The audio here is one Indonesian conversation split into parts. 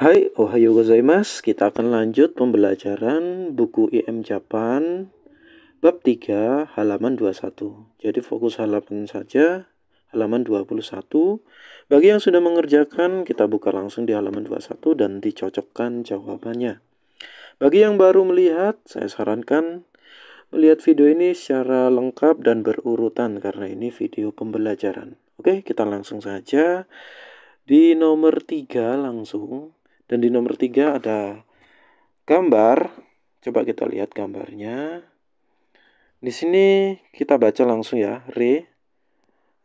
Hai, ohayo gozaimasu. Kita akan lanjut pembelajaran buku IM Japan bab 3 halaman 21. Jadi fokus halaman saja halaman 21. Bagi yang sudah mengerjakan, kita buka langsung di halaman 21 dan dicocokkan jawabannya. Bagi yang baru melihat, saya sarankan melihat video ini secara lengkap dan berurutan karena ini video pembelajaran. Oke, kita langsung saja di nomor 3 langsung dan di nomor tiga ada gambar. Coba kita lihat gambarnya. Di sini kita baca langsung ya. Re.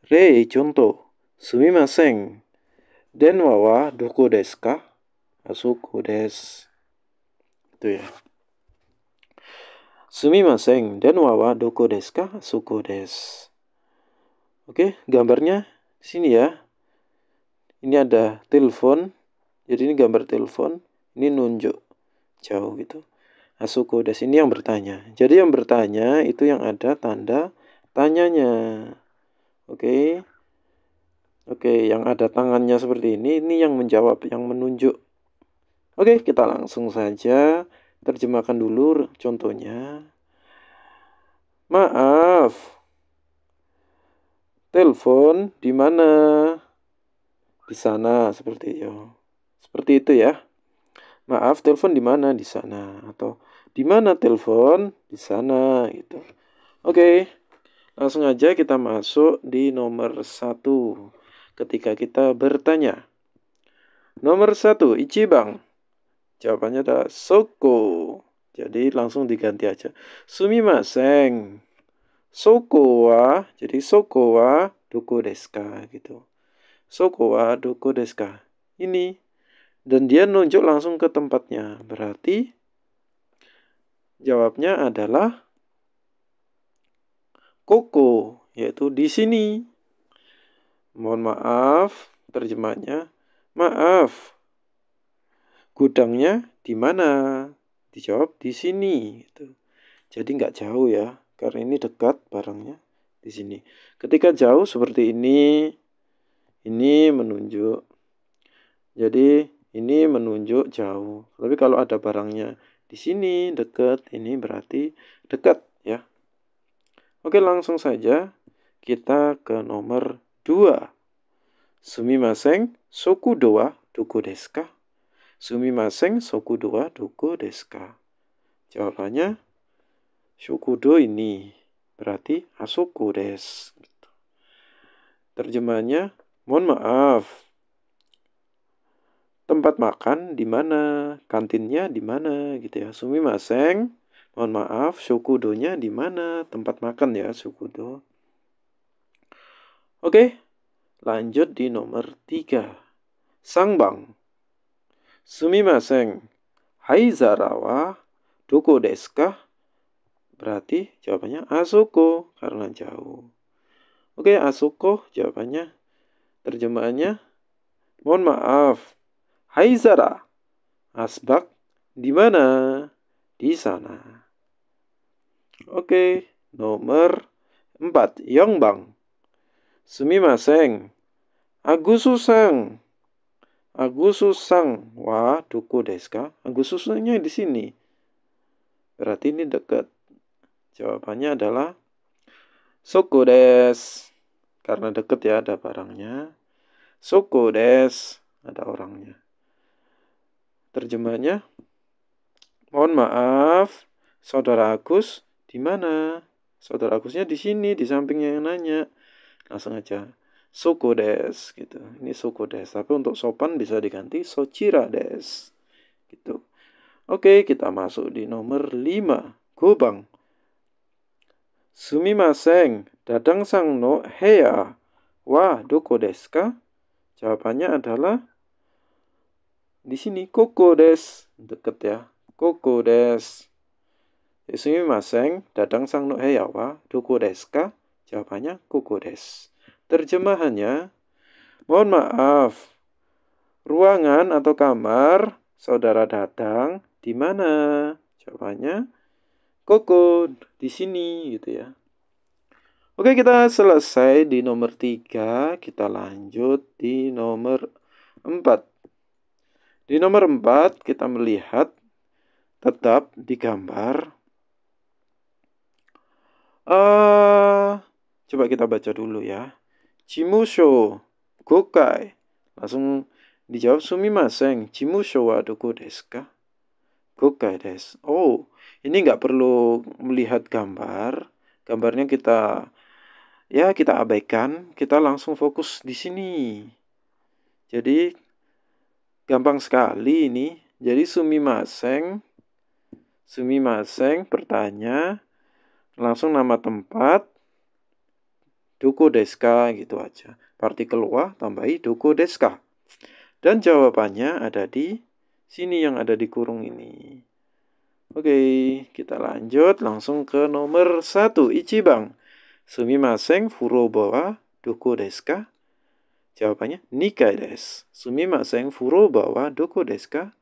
Re contoh. Sumimasen. Den wawa doko desu ka? Asoko desu. Itu ya. Sumimasen. Den wawa doko desu ka? Asoko desu. Oke, gambarnya sini ya. Ini ada telepon jadi ini gambar telepon, ini nunjuk jauh gitu. Nah, das ini yang bertanya. Jadi yang bertanya itu yang ada tanda tanyanya. Oke. Okay. Oke, okay, yang ada tangannya seperti ini, ini yang menjawab, yang menunjuk. Oke, okay, kita langsung saja terjemahkan dulu contohnya. Maaf. Telepon di mana? Di sana seperti itu. Seperti itu ya. Maaf, telepon di mana? Di sana. Atau di mana telepon? Di sana gitu. Oke. Langsung aja kita masuk di nomor satu ketika kita bertanya. Nomor satu, bang Jawabannya adalah Soko. Jadi langsung diganti aja. Sumimasen. Soko wa, jadi Soko wa doko deska gitu. Soko wa doko deska Ini dan dia nunjuk langsung ke tempatnya. Berarti jawabnya adalah koko, yaitu di sini. Mohon maaf, terjemahnya. Maaf, gudangnya di mana? Dijawab di sini. Gitu. Jadi nggak jauh ya, karena ini dekat barangnya di sini. Ketika jauh seperti ini, ini menunjuk. Jadi ini menunjuk jauh. Tapi kalau ada barangnya di sini dekat, ini berarti dekat ya. Oke, langsung saja kita ke nomor 2. Sumimasen soku doa duku deska. Sumimasen soku doa duku deska. Jawabannya shokudo ini berarti asoku des. Terjemahannya mohon maaf tempat makan di mana, kantinnya di mana gitu ya. Sumi maseng, mohon maaf, shokudonya di mana, tempat makan ya sukudo Oke, lanjut di nomor tiga. Sangbang. sumi maseng Hai Zarawa, doko deska. Berarti jawabannya Asuko karena jauh. Oke, Asuko jawabannya terjemahannya mohon maaf, Zara, Asbak di mana? Di sana. Oke, nomor 4. Yongbang. Sumimaseng. Agususang. Agususang. Wah, duku deska. Agususangnya di sini. Berarti ini dekat. Jawabannya adalah Soko des. Karena dekat ya ada barangnya. Soko des. Ada orangnya. Terjemahnya, mohon maaf, saudara Agus di mana? Saudara Agusnya di sini, di sampingnya yang nanya. Langsung aja, suku des gitu. Ini suku des, tapi untuk sopan bisa diganti socira des. Gitu. Oke, kita masuk di nomor 5, gobang. Sumimaseng, dadang sang no heya. Wah, doko deska? Jawabannya adalah di sini koko des deket ya koko des maseng dadang sang no heyawa doko deska jawabannya koko des terjemahannya mohon maaf ruangan atau kamar saudara datang di mana jawabannya koko di sini gitu ya Oke, kita selesai di nomor tiga kita lanjut di nomor empat di nomor 4 kita melihat tetap di gambar. Uh, eh, coba kita baca dulu ya. Chimusho gokai. Langsung dijawab sumimasen. Chimusho wa doko desu ka? Gokai desu. Oh, ini nggak perlu melihat gambar. Gambarnya kita ya kita abaikan. Kita langsung fokus di sini. Jadi Gampang sekali ini. Jadi sumi maseng sumi maseng bertanya langsung nama tempat doko deska gitu aja. Partikel wa tambahi doko deska. Dan jawabannya ada di sini yang ada di kurung ini. Oke, kita lanjut langsung ke nomor satu Ichibang. Maseng furobawa doko deska Jawabannya nikai des. Sumima seng furo bawa doko deska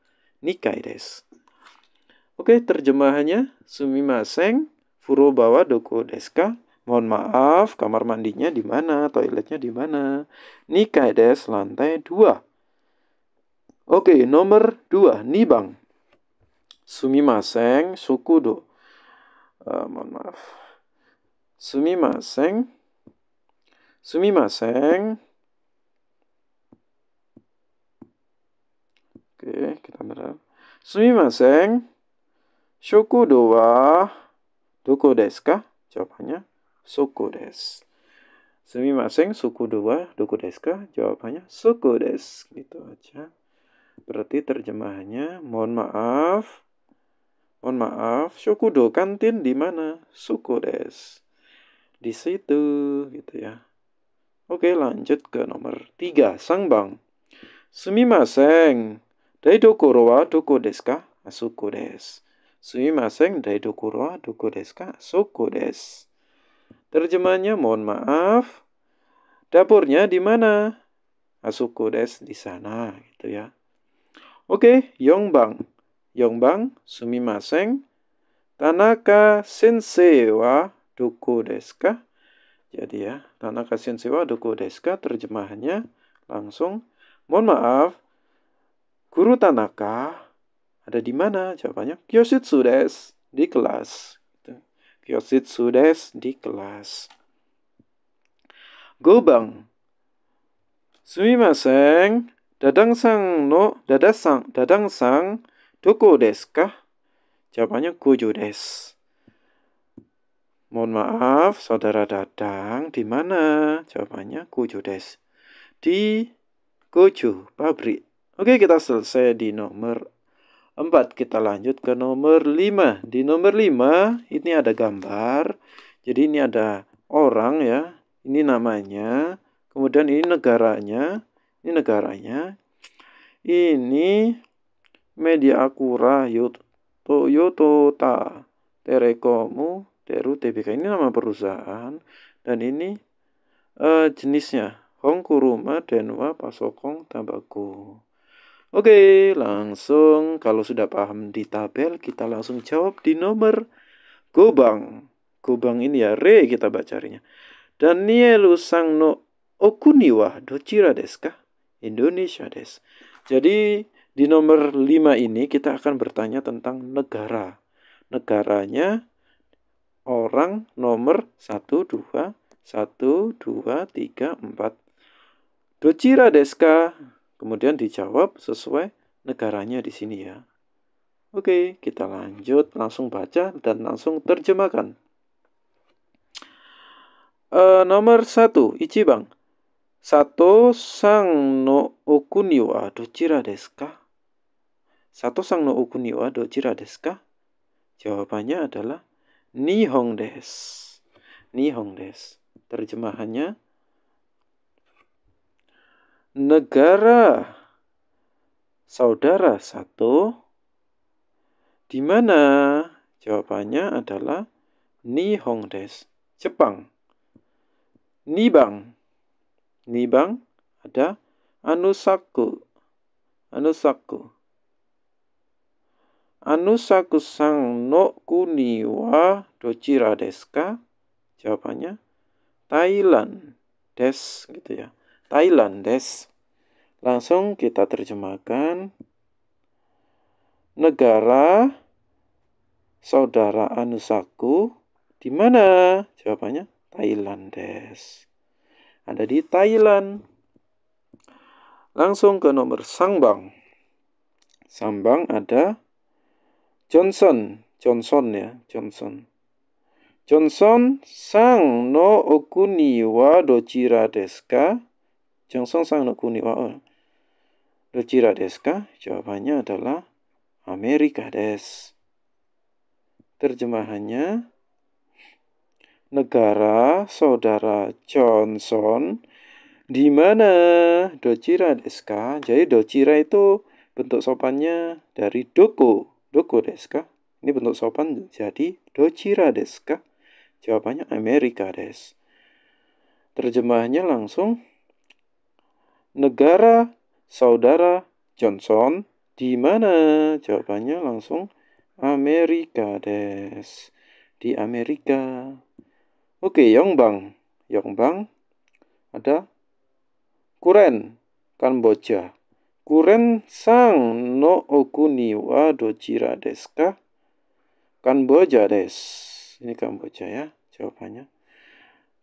Nikaides. Nikai des. Oke, terjemahannya sumima seng furo bawa doko deska. Mohon maaf, kamar mandinya di mana? Toiletnya di mana? Nikai des lantai dua. Oke, nomor dua nibang. seng sukudo. Uh, eh, mohon maaf. seng Sumima seng Oke, kita berharap. Sumimasen. Shoku do wa doko desu ka? Jawabannya suku desu. Sumimasen, suku doko desu Jawabannya suku desu. Gitu aja. Berarti terjemahannya mohon maaf. Mohon maaf, shoku do kantin di mana? Suku desu. Di situ gitu ya. Oke, lanjut ke nomor tiga, Sangbang. Sumimasen. Dai dai doko doko roa roa deska deska Terjemahnya mohon maaf. Dapurnya di mana? Asuku des di sana, gitu ya. Oke, okay, Yongbang. Yongbang, sumimasen. Tanaka sensei wa doko deska. Jadi ya, Tanaka sensei wa doko deska terjemahannya langsung. Mohon maaf, Guru Tanaka ada di mana? Jawabannya Kyoshitsu des di kelas. Gitu. Kyoshitsu des di kelas. Gobang. Sumimasen. Dadang sang no dadasang dadang sang doko desu kah? Jawabannya gojo des. Mohon maaf, saudara Dadang, di mana? Jawabannya Gojo Des. Di Gojo, pabrik. Oke, kita selesai di nomor 4. Kita lanjut ke nomor 5. Di nomor 5 ini ada gambar. Jadi ini ada orang ya. Ini namanya. Kemudian ini negaranya. Ini negaranya. Ini media akura toyota terekomu teru tbk ini nama perusahaan dan ini uh, jenisnya hongkuruma denwa pasokong tabaku Oke, langsung kalau sudah paham di tabel, kita langsung jawab di nomor Gobang. Gobang ini ya, Re kita bacarinya. Danielu Sangno okuniwa dochira desu Indonesia des. Jadi di nomor 5 ini kita akan bertanya tentang negara. Negaranya orang nomor 1, 2, 1, 2, 3, 4. Dochira desu Kemudian dijawab sesuai negaranya di sini ya. Oke, kita lanjut langsung baca dan langsung terjemahkan. E, nomor satu, Ichibang. Sato sang no okuni wa dochira desu ka? Sato sang no okuni wa dochira desu ka? Jawabannya adalah Nihong des. Nihong des. Terjemahannya, negara saudara satu di mana? Jawabannya adalah Nihon Des, Jepang. Nibang. Nibang ada Anusaku. Anusaku. Anusaku sang no kuni wa dochira deska? Jawabannya Thailand des gitu ya. Thailandes. Langsung kita terjemahkan. Negara saudara Anusaku di mana? Jawabannya Thailandes. ada di Thailand. Langsung ke nomor Sambang, Sambang ada Johnson, Johnson ya, Johnson. Johnson sang no okuni wa dojira desu yang sang wa Do chira desu ka? Jawabannya adalah Amerika des. Terjemahannya Negara saudara Johnson di mana dochira deska? Jadi dochira itu bentuk sopannya dari doko, doko deska. Ini bentuk sopan jadi dochira deska. Jawabannya Amerika des. Terjemahannya langsung negara saudara Johnson di mana? Jawabannya langsung Amerika des. Di Amerika. Oke, Bang, Yongbang. Bang, ada Kuren, Kamboja. Kuren sang no okuniwa dojira deska. Kamboja des. Ini Kamboja ya jawabannya.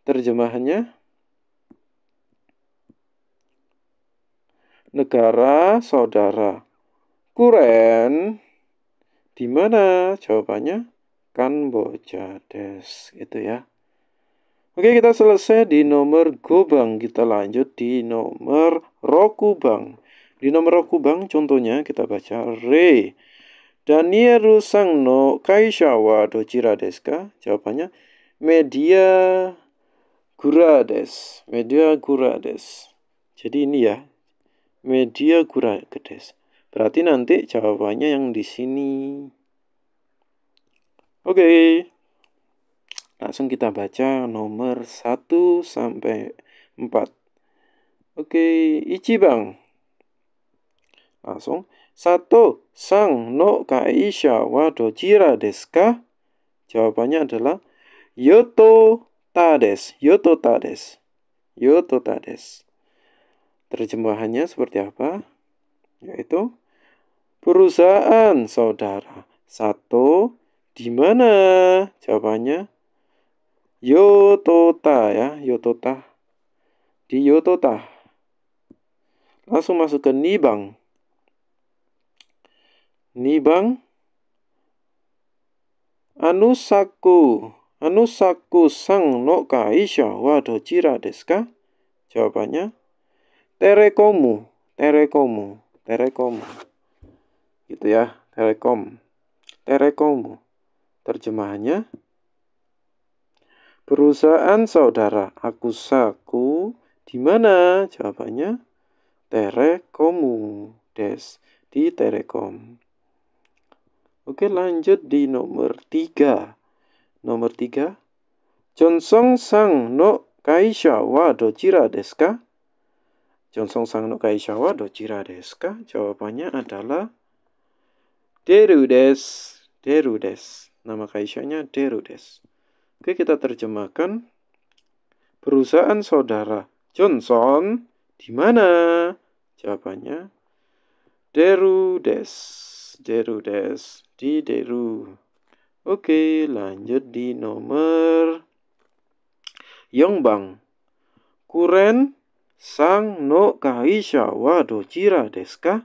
Terjemahannya negara saudara. Kuren di mana? Jawabannya Kamboja Des gitu ya. Oke, kita selesai di nomor Gobang. Kita lanjut di nomor Rokubang. Di nomor Rokubang contohnya kita baca Re. Danieru Sangno Kaisawa Dojira Deska. Jawabannya Media Gurades. Media Gurades. Jadi ini ya, media gura gedes. Berarti nanti jawabannya yang di sini. Oke. Okay. Langsung kita baca nomor 1 sampai 4. Oke, okay. Ichi Bang. Langsung. Satu, sang no kaisha wa dojira deska, Jawabannya adalah yoto tades, yoto tades, yoto tades. Terjemahannya seperti apa? Yaitu perusahaan saudara. Satu di mana? Jawabannya Yotota ya, Yotota. Di Yotota. Langsung masuk ke Nibang. Nibang Anusaku Anusaku sang no kaisha wa dojira deska Jawabannya Telekomu, Telekomu, Telekom. Gitu ya, Telekom. Telekomu. Terjemahannya Perusahaan saudara aku saku, di mana? Jawabannya Telekomu Des di Telekom. Oke, lanjut di nomor tiga, Nomor 3. Johnson sang no kaisha wa dojira desu ka? Johnson Sang no do Dojira desu ka? Jawabannya adalah Deru des. Deru des. Nama kaisanya Deru des. Oke, kita terjemahkan. Perusahaan saudara Johnson di mana? Jawabannya Deru des. Deru des. Di Deru. Oke, lanjut di nomor Yongbang. Kuren Sang no kaisha wa dojira deska?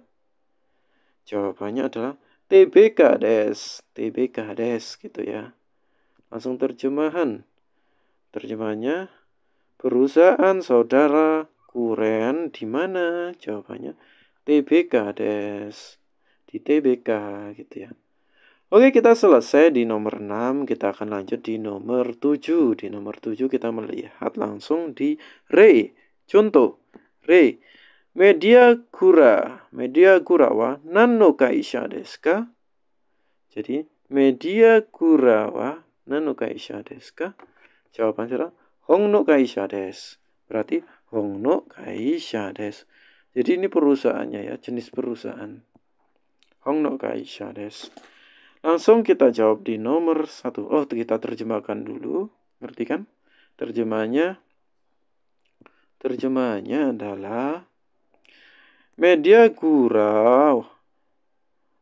Jawabannya adalah TBK des, TBK des gitu ya. Langsung terjemahan. Terjemahannya perusahaan saudara Kuren di mana? Jawabannya TBK des. Di TBK gitu ya. Oke, kita selesai di nomor 6, kita akan lanjut di nomor 7. Di nomor 7 kita melihat langsung di re. Contoh, re, media kura, media kurawa nano kaisha desu ka? Jadi, media kurawa nano kaisha desu ka? Jawaban saudara, hongno kaisha desu. Berarti hongno kaisha desu. Jadi ini perusahaannya ya, jenis perusahaan. Hongno kaisha desu. Langsung kita jawab di nomor satu. Oh, kita terjemahkan dulu. Ngerti kan? Terjemahnya terjemahnya adalah media gurau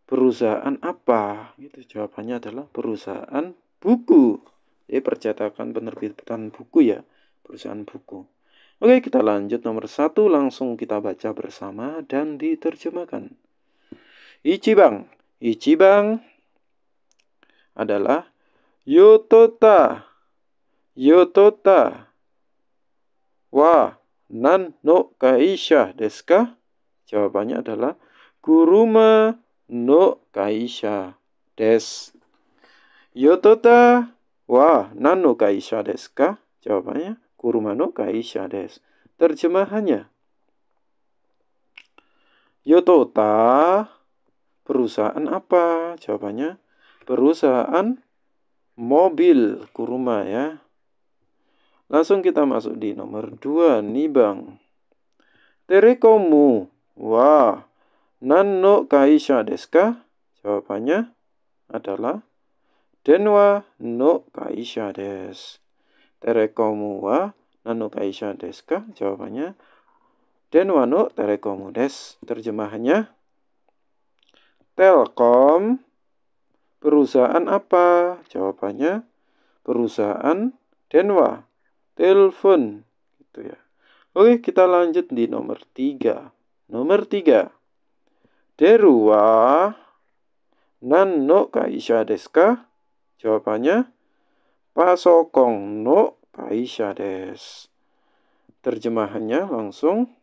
perusahaan apa? Gitu jawabannya adalah perusahaan buku. Jadi percetakan penerbitan buku ya, perusahaan buku. Oke, kita lanjut nomor satu langsung kita baca bersama dan diterjemahkan. Ichibang, Ichibang adalah Yotota, Yotota, wah nan no kaisha deska? Jawabannya adalah kuruma no kaisha des. Yotota wa nan no kaisha deska? Jawabannya kuruma no kaisha des. Terjemahannya Yotota perusahaan apa? Jawabannya perusahaan mobil kuruma ya. Langsung kita masuk di nomor 2, bang. Terekomu wa nanno kaisha deska? Jawabannya adalah denwa no kaisha des. Terekomu wa nanno kaisha deska? Jawabannya denwa no terekomu des. Terjemahannya Telkom perusahaan apa? Jawabannya perusahaan Denwa telepon gitu ya. Oke, kita lanjut di nomor tiga. Nomor tiga. Deru wa nan no kaisha desu Jawabannya pasokong no kaisha desu. Terjemahannya langsung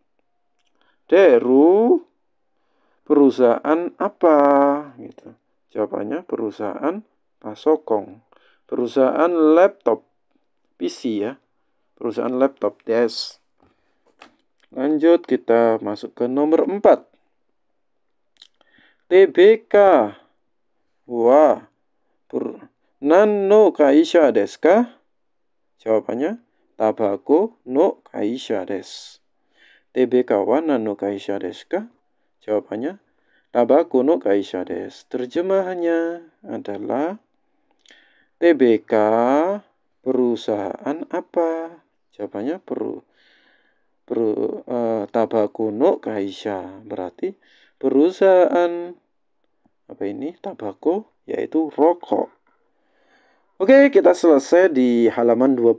Deru perusahaan apa gitu. Jawabannya perusahaan pasokong, perusahaan laptop, PC ya perusahaan laptop des. lanjut kita masuk ke nomor 4 TBK Wah. Pur nano kaisha deska jawabannya tabako no kaisha des TBK wa nano kaisha deska jawabannya tabako no kaisha des terjemahannya adalah TBK perusahaan apa Jawabannya peru peru uh, tabakuno kaisha berarti perusahaan apa ini tabako yaitu rokok. Oke, kita selesai di halaman 21.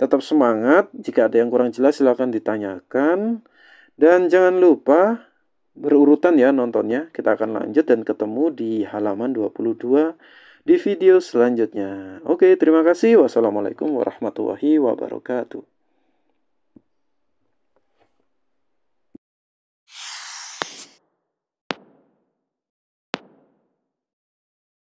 Tetap semangat, jika ada yang kurang jelas silahkan ditanyakan. Dan jangan lupa berurutan ya nontonnya. Kita akan lanjut dan ketemu di halaman 22 di video selanjutnya. Oke, terima kasih. Wassalamualaikum warahmatullahi wabarakatuh.